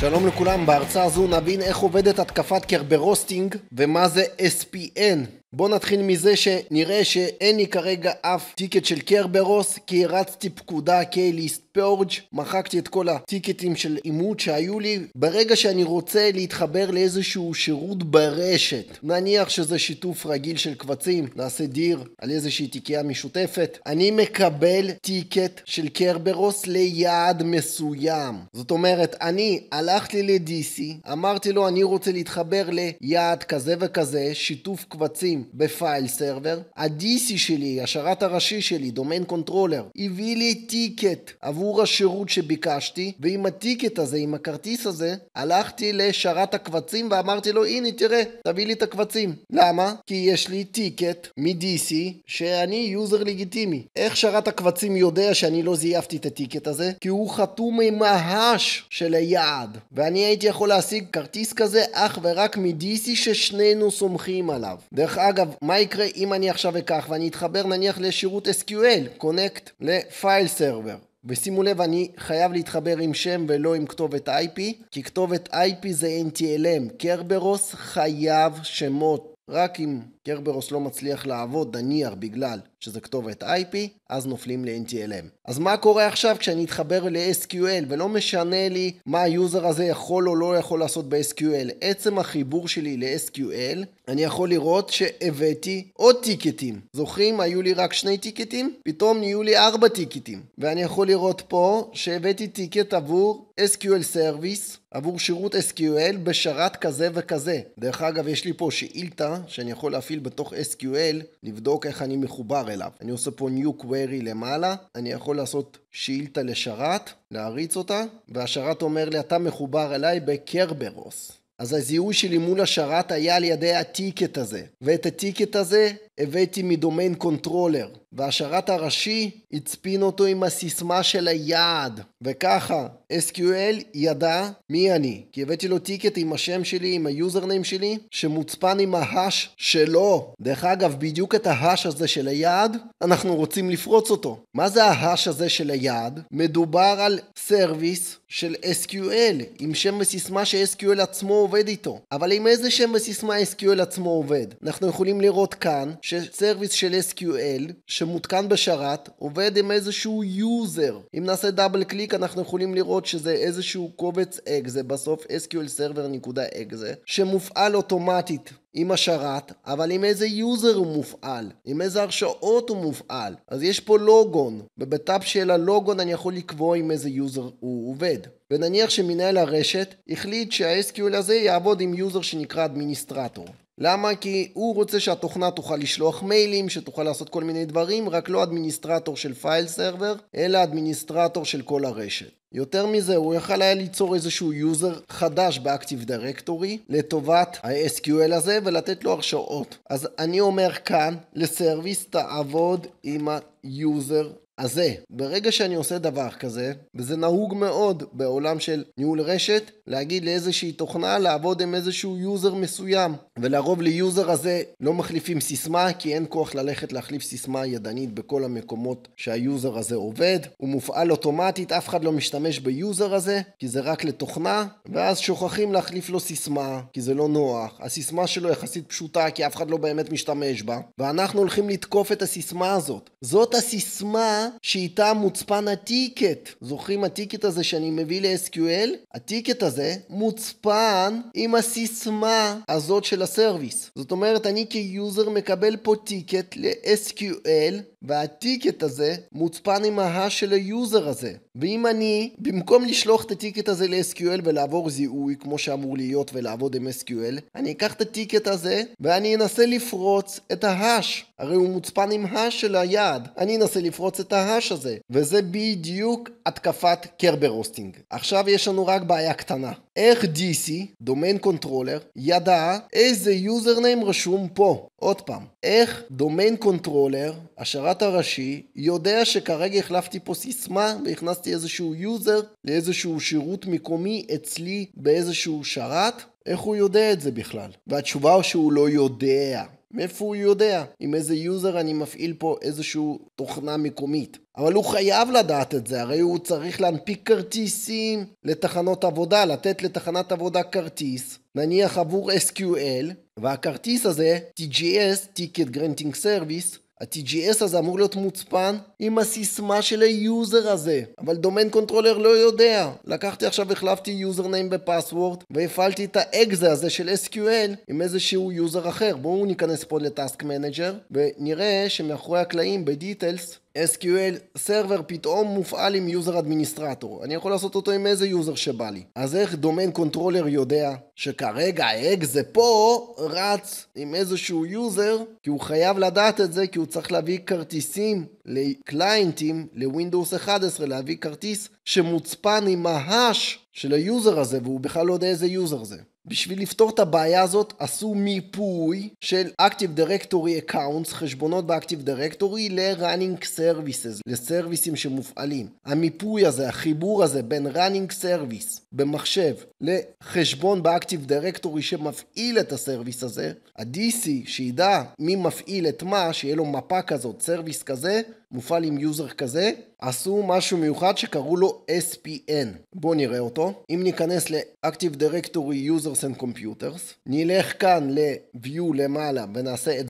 שלום לכולם, בהרצאה הזו נבין איך עובדת התקפת קרברוסטינג ומה זה SPN בואו נתחיל מזה שנראה שאין לי כרגע אף טיקט של קרברוס כי הרצתי פקודה קייליסט פורג' מחקתי את כל הטיקטים של עימות שהיו לי ברגע שאני רוצה להתחבר לאיזשהו שירות ברשת נניח שזה שיתוף רגיל של קבצים נעשה דיר על איזושהי תיקייה משותפת אני מקבל טיקט של קרברוס ליעד מסוים זאת אומרת אני הלכתי לדיסי אמרתי לו אני רוצה להתחבר ליעד כזה וכזה שיתוף קבצים פרטים בפייל סרבר, ה-DC שלי, השרת הראשי שלי, דומיין קונטרולר, הביא לי טיקט עבור השירות שביקשתי, ועם הטיקט הזה, עם הכרטיס הזה, הלכתי לשרת הקבצים ואמרתי לו, הנה תראה, תביא לי את הקבצים. למה? כי יש לי טיקט מ-DC שאני יוזר לגיטימי. איך שרת הקבצים יודע שאני לא זייפתי את הטיקט הזה? כי הוא חתום עם ההש של היעד, ואני הייתי יכול להשיג כרטיס כזה אך ורק מ-DC ששנינו סומכים עליו. דרך אגב, אגב, מה יקרה אם אני עכשיו אקח ואני אתחבר נניח לשירות SQL, קונקט לפייל סרבר. ושימו לב, אני חייב להתחבר עם שם ולא עם כתובת IP, כי כתובת IP זה NTLM. קרברוס חייב שמות רק אם קרברוס לא מצליח לעבוד, נניח בגלל שזה כתובת IP, אז נופלים ל-NTLM. אז מה קורה עכשיו כשאני אתחבר ל-SQL ולא משנה לי מה היוזר הזה יכול או לא יכול לעשות ב-SQL? עצם החיבור שלי ל-SQL, אני יכול לראות שהבאתי עוד טיקטים. זוכרים? היו לי רק שני טיקטים, פתאום נהיו לי ארבע טיקטים. ואני יכול לראות פה שהבאתי טיקט עבור SQL Service, עבור שירות SQL בשרת כזה וכזה. דרך אגב, יש לי פה שאילתה שאני יכול להפעיל בתוך SQL, לבדוק איך אני מחובר אליו. אני עושה פה New Query למעלה, אני יכול לעשות שאילתה לשרת, להריץ אותה, והשרת אומר לי, אתה מחובר אליי בקרברוס. אז הזיהוי שלי מול השרת היה על ידי הטיקט הזה, ואת הטיקט הזה הבאתי מדומיין קונטרולר, והשרת הראשי הצפין אותו עם הסיסמה של היעד. וככה, SQL ידע מי אני. כי הבאתי לו טיקט עם השם שלי, עם היוזרניים שלי, שמוצפן עם ההאש שלו. דרך אגב, בדיוק את ההאש הזה של היעד, אנחנו רוצים לפרוץ אותו. מה זה ההאש הזה של היעד? מדובר על סרוויס של SQL, עם שם וסיסמה ש-SQL עצמו עובד איתו. אבל עם איזה שם וסיסמה SQL עצמו עובד? אנחנו יכולים לראות כאן שסרוויס של SQL, שמותקן בשרת, עובד עובד עם איזשהו יוזר. אם נעשה דאבל קליק אנחנו יכולים לראות שזה איזשהו קובץ אקזה, בסוף SQL Server.exe, שמופעל אוטומטית עם השרת, אבל עם איזה יוזר הוא מופעל, עם איזה הרשאות הוא מופעל. אז יש פה לוגון, ובטאפ של הלוגון אני יכול לקבוע עם איזה יוזר הוא עובד. ונניח שמנהל הרשת החליט שה-SQL הזה יעבוד עם יוזר שנקרא אדמיניסטרטור. למה? כי הוא רוצה שהתוכנה תוכל לשלוח מיילים, שתוכל לעשות כל מיני דברים, רק לא אדמיניסטרטור של פייל סרבר, אלא אדמיניסטרטור של כל הרשת. יותר מזה, הוא יכל היה ליצור איזשהו יוזר חדש באקטיב דירקטורי לטובת ה-SQL הזה ולתת לו הרשאות. אז אני אומר כאן, לסרוויס תעבוד עם היוזר אז זה, ברגע שאני עושה דבר כזה, וזה נהוג מאוד בעולם של ניהול רשת, להגיד לאיזושהי תוכנה לעבוד עם איזשהו יוזר מסוים. ולרוב ליוזר הזה לא מחליפים סיסמה, כי אין כוח ללכת להחליף סיסמה ידנית בכל המקומות שהיוזר הזה עובד. הוא מופעל אוטומטית, אף אחד לא משתמש ביוזר הזה, כי זה רק לתוכנה, ואז שוכחים להחליף לו סיסמה, כי זה לא נוח. הסיסמה שלו יחסית פשוטה, כי אף אחד לא באמת משתמש בה, ואנחנו הולכים לתקוף את הסיסמה הזאת. זאת הסיסמה שאיתה מוצפן הטיקט. זוכרים הטיקט הזה שאני מביא ל-SQL? הטיקט הזה מוצפן עם הסיסמה הזאת של הסרוויס. זאת אומרת, אני כיוזר מקבל פה טיקט ל-SQL, והטיקט הזה מוצפן עם ה של היוזר הזה. ואם אני, במקום לשלוח את הטיקט הזה ל-SQL ולעבור זיהוי כמו שאמור להיות ולעבוד עם SQL, אני אקח את הטיקט הזה ואני אנסה לפרוץ את ה-hash. הרי הוא מוצפן עם הש של היד, אני אנסה לפרוץ את ההש הזה. וזה בדיוק התקפת קרברוסטינג. עכשיו יש לנו רק בעיה קטנה. איך DC, דומיין קונטרולר, ידע איזה יוזרניים רשום פה? עוד פעם, איך דומיין קונטרולר, השרת הראשי, יודע שכרגע החלפתי פה סיסמה והכנסתי איזשהו יוזר לאיזשהו שירות מקומי אצלי באיזשהו שרת? איך הוא יודע את זה בכלל? והתשובה הוא שהוא לא יודע. מאיפה הוא יודע עם איזה יוזר אני מפעיל פה איזושהי תוכנה מקומית? אבל הוא חייב לדעת את זה, הרי הוא צריך להנפיק כרטיסים לתחנות עבודה, לתת לתחנת עבודה כרטיס, נניח עבור SQL, והכרטיס הזה, TGS, Ticket Granting Service, ה-TGS הזה אמור להיות מוצפן עם הסיסמה של היוזר הזה, אבל דומיין קונטרולר לא יודע. לקחתי עכשיו, החלפתי יוזר ניים בפסוורד, והפעלתי את האקזה הזה של SQL עם איזשהו יוזר אחר. בואו ניכנס פה לטאסק מנג'ר, ונראה שמאחורי הקלעים בדיטלס SQL סרבר פתאום מופעל עם יוזר אדמיניסטרטור. אני יכול לעשות אותו עם איזה יוזר שבא לי. אז איך דומיין קונטרולר יודע שכרגע האג זה פה רץ עם איזשהו יוזר, כי הוא חייב לדעת את זה, כי הוא צריך להביא כרטיסים לקליינטים, לווינדוס 11, להביא כרטיס שמוצפן עם ההאש של היוזר הזה, והוא בכלל לא יודע איזה יוזר זה. בשביל לפתור את הבעיה הזאת עשו מיפוי של Active Directory Accounts, חשבונות ב-Active Directory ל-Running Services, לסרוויסים שמופעלים. המיפוי הזה, החיבור הזה בין Running Service במחשב לחשבון ב-Active Directory שמפעיל את הסרוויס הזה, ה-DC שידע מי מפעיל את מה, שיהיה לו מפה כזאת, סרוויס כזה, מופעל עם יוזר כזה, עשו משהו מיוחד שקראו לו SPN. בואו נראה אותו. אם ניכנס ל-Active Directory User users and computers, נלך כאן ל-view למעלה ונעשה את